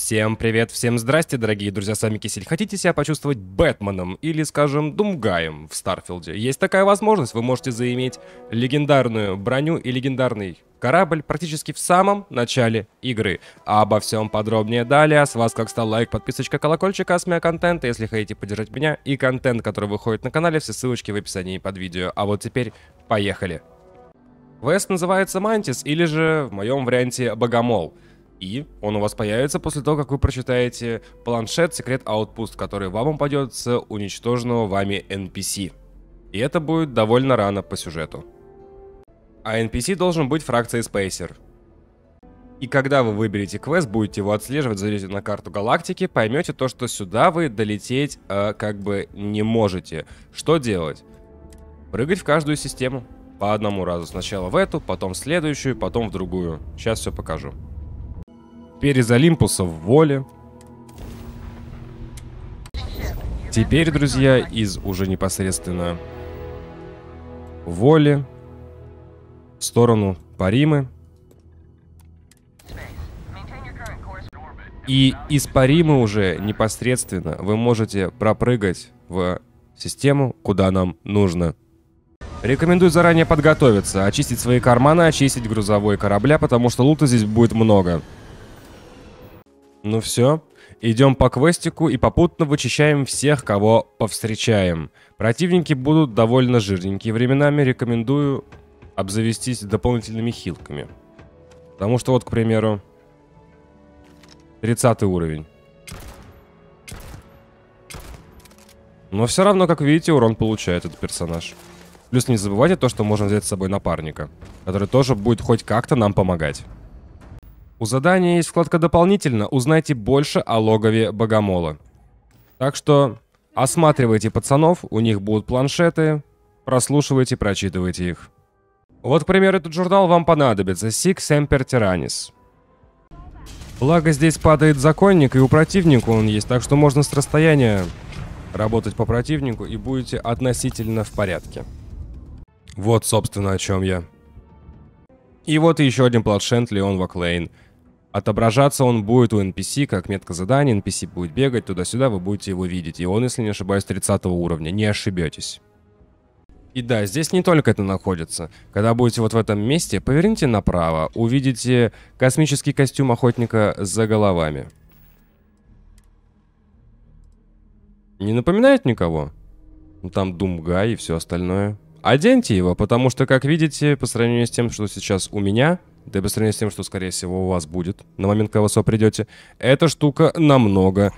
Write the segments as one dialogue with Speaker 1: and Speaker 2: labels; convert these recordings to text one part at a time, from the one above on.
Speaker 1: Всем привет, всем здрасте, дорогие друзья, с вами Кисель. Хотите себя почувствовать Бэтменом или, скажем, Думгаем в Старфилде? Есть такая возможность, вы можете заиметь легендарную броню и легендарный корабль практически в самом начале игры. А обо всем подробнее далее. С вас как стал лайк, подписочка, колокольчик, асмия Контента, если хотите поддержать меня и контент, который выходит на канале, все ссылочки в описании под видео. А вот теперь поехали. Вест называется Мантис или же в моем варианте Богомол и он у вас появится после того, как вы прочитаете планшет «Секрет Output», который вам упадет с уничтоженного вами NPC. И это будет довольно рано по сюжету. А NPC должен быть фракцией Спейсер. И когда вы выберете квест, будете его отслеживать, зайдете на карту галактики, поймете то, что сюда вы долететь э, как бы не можете. Что делать? Прыгать в каждую систему. По одному разу. Сначала в эту, потом в следующую, потом в другую. Сейчас все покажу. Теперь из Олимпуса в воле. Теперь, друзья, из уже непосредственно воли в сторону Паримы. И из Паримы уже непосредственно вы можете пропрыгать в систему, куда нам нужно. Рекомендую заранее подготовиться, очистить свои карманы, очистить грузовой корабля, потому что лута здесь будет много. Ну все, идем по квестику и попутно вычищаем всех, кого повстречаем. Противники будут довольно жирненькие временами, рекомендую обзавестись дополнительными хилками. Потому что вот, к примеру, 30 уровень. Но все равно, как видите, урон получает этот персонаж. Плюс не забывайте то, что можно взять с собой напарника, который тоже будет хоть как-то нам помогать. У задания есть вкладка «Дополнительно». Узнайте больше о логове Богомола. Так что осматривайте пацанов, у них будут планшеты, прослушивайте, прочитывайте их. Вот, к примеру, этот журнал вам понадобится. Сик Semper Tyrannis. Благо здесь падает законник, и у противника он есть, так что можно с расстояния работать по противнику, и будете относительно в порядке. Вот, собственно, о чем я. И вот еще один планшет Леон Ваклейн – Отображаться он будет у NPC, как метка задания, NPC будет бегать туда-сюда, вы будете его видеть. И он, если не ошибаюсь, 30 уровня, не ошибетесь. И да, здесь не только это находится. Когда будете вот в этом месте, поверните направо, увидите космический костюм охотника за головами. Не напоминает никого? Ну, там Думга и все остальное. Оденьте его, потому что, как видите, по сравнению с тем, что сейчас у меня, да и по сравнению с тем, что, скорее всего, у вас будет на момент, когда вы сюда придете, эта штука намного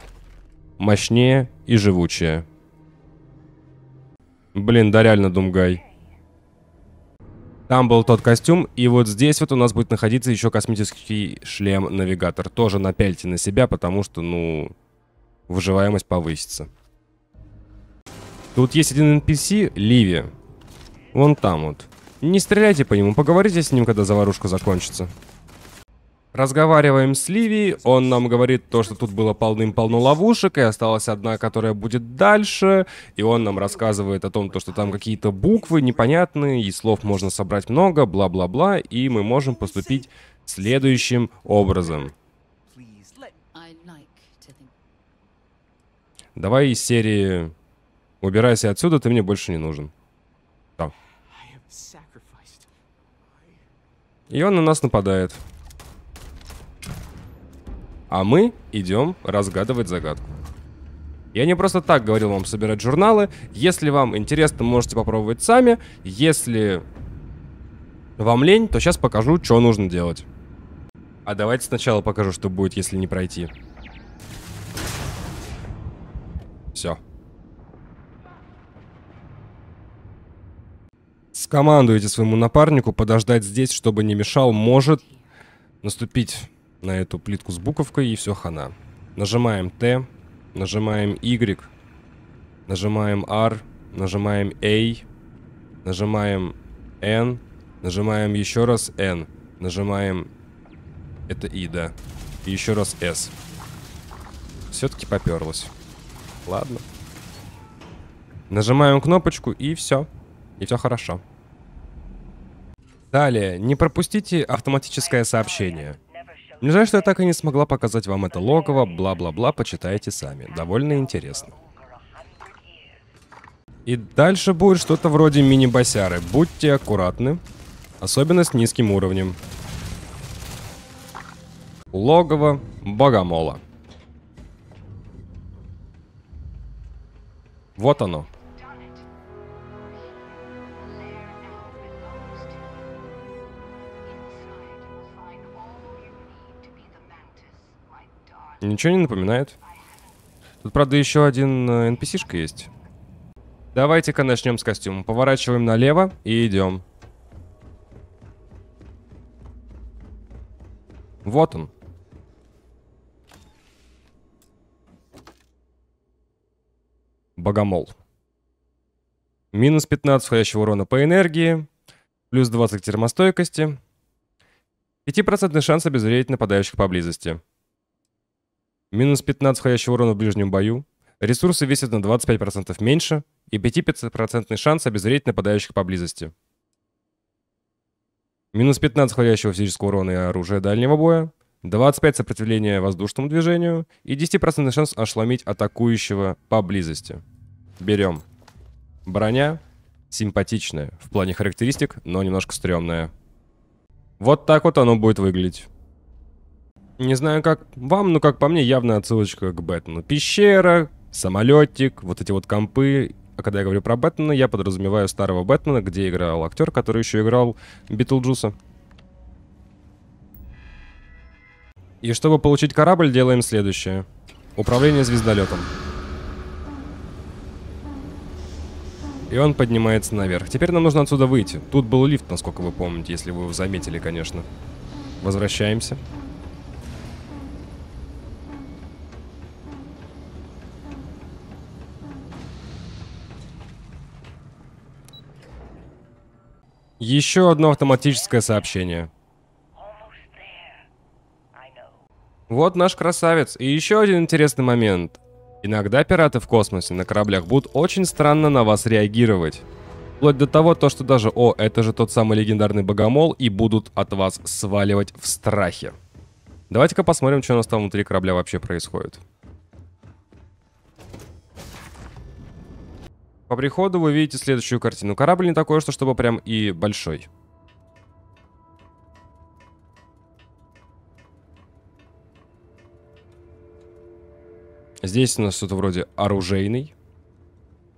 Speaker 1: мощнее и живучее. Блин, да реально, Думгай. Там был тот костюм, и вот здесь вот у нас будет находиться еще космический шлем-навигатор. Тоже напяльте на себя, потому что, ну, выживаемость повысится. Тут есть один NPC, Ливи. Вон там вот. Не стреляйте по нему, поговорите с ним, когда заварушка закончится. Разговариваем с Ливией, он нам говорит то, что тут было полным-полно ловушек, и осталась одна, которая будет дальше, и он нам рассказывает о том, то, что там какие-то буквы непонятные, и слов можно собрать много, бла-бла-бла, и мы можем поступить следующим образом. Давай из серии «Убирайся отсюда, ты мне больше не нужен». И он на нас нападает. А мы идем разгадывать загадку. Я не просто так говорил вам собирать журналы. Если вам интересно, можете попробовать сами. Если вам лень, то сейчас покажу, что нужно делать. А давайте сначала покажу, что будет, если не пройти. Все. скомандуете своему напарнику подождать здесь, чтобы не мешал, может наступить на эту плитку с буковкой и все хана. Нажимаем Т, нажимаем Y, нажимаем R, нажимаем A, нажимаем N, нажимаем еще раз N, нажимаем... Это И, да. И еще раз S. Все-таки поперлось. Ладно. Нажимаем кнопочку и все. И все хорошо. Далее, не пропустите автоматическое сообщение. Не жаль, что я так и не смогла показать вам это логово, бла-бла-бла, почитайте сами. Довольно интересно. И дальше будет что-то вроде мини-босяры. Будьте аккуратны, особенно с низким уровнем. Логово Богомола. Вот оно. Ничего не напоминает. Тут, правда, еще один NPC-шка э, есть. Давайте-ка начнем с костюма. Поворачиваем налево и идем. Вот он. Богомол. Минус 15 входящего урона по энергии. Плюс 20 термостойкости. 5% шанс обезвредить нападающих поблизости минус 15 входящего урона в ближнем бою, ресурсы весят на 25% меньше и 5% шанс обезвредить нападающих поблизости. Минус 15 входящего физического урона и оружия дальнего боя, 25 сопротивления воздушному движению и 10% шанс ошломить атакующего поблизости. Берем. Броня симпатичная в плане характеристик, но немножко стрёмная. Вот так вот оно будет выглядеть. Не знаю, как вам, но как по мне, явная отсылочка к Бэтмену. Пещера, самолетик, вот эти вот компы. А когда я говорю про Бэтмена, я подразумеваю старого Бэтмена, где играл актер, который еще играл Битлджуса. И чтобы получить корабль, делаем следующее. Управление звездолетом. И он поднимается наверх. Теперь нам нужно отсюда выйти. Тут был лифт, насколько вы помните, если вы его заметили, конечно. Возвращаемся. Возвращаемся. Еще одно автоматическое сообщение. Вот наш красавец. И еще один интересный момент. Иногда пираты в космосе на кораблях будут очень странно на вас реагировать. Вплоть до того, то, что даже «О, это же тот самый легендарный богомол» и будут от вас сваливать в страхе. Давайте-ка посмотрим, что у нас там внутри корабля вообще происходит. По приходу вы видите следующую картину. Корабль не такой, что а чтобы прям и большой. Здесь у нас что-то вроде оружейный.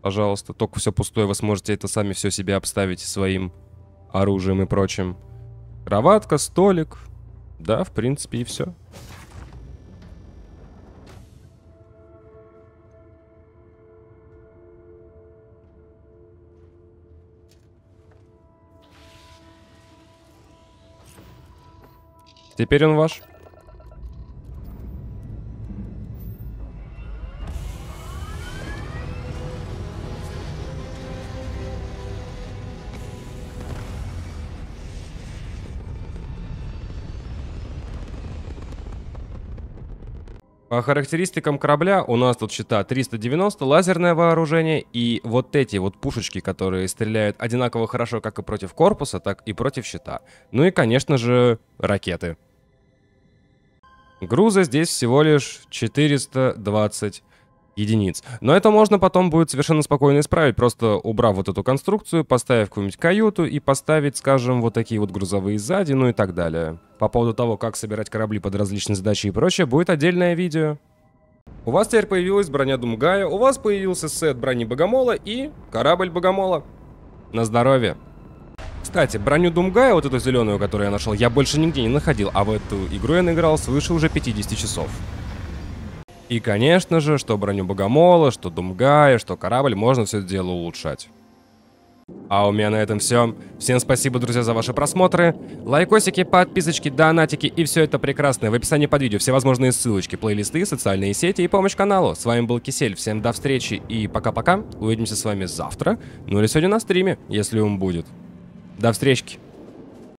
Speaker 1: Пожалуйста, только все пустое, вы сможете это сами все себе обставить своим оружием и прочим. Кроватка, столик. Да, в принципе, и все. Теперь он ваш. По характеристикам корабля у нас тут счета 390, лазерное вооружение и вот эти вот пушечки, которые стреляют одинаково хорошо как и против корпуса, так и против щита. Ну и, конечно же, ракеты. Груза здесь всего лишь 420 единиц. Но это можно потом будет совершенно спокойно исправить, просто убрав вот эту конструкцию, поставив какую-нибудь каюту и поставить, скажем, вот такие вот грузовые сзади, ну и так далее. По поводу того, как собирать корабли под различные задачи и прочее, будет отдельное видео. У вас теперь появилась броня Думгая, у вас появился сет брони Богомола и корабль Богомола. На здоровье! Кстати, броню Думгая, вот эту зеленую, которую я нашел, я больше нигде не находил, а в эту игру я наиграл свыше уже 50 часов. И, конечно же, что броню Богомола, что Думгая, что корабль, можно все это дело улучшать. А у меня на этом все. Всем спасибо, друзья, за ваши просмотры. Лайкосики, подписочки, донатики и все это прекрасное в описании под видео. все возможные ссылочки, плейлисты, социальные сети и помощь каналу. С вами был Кисель. Всем до встречи и пока-пока. Увидимся с вами завтра, ну или сегодня на стриме, если он будет. До встречи.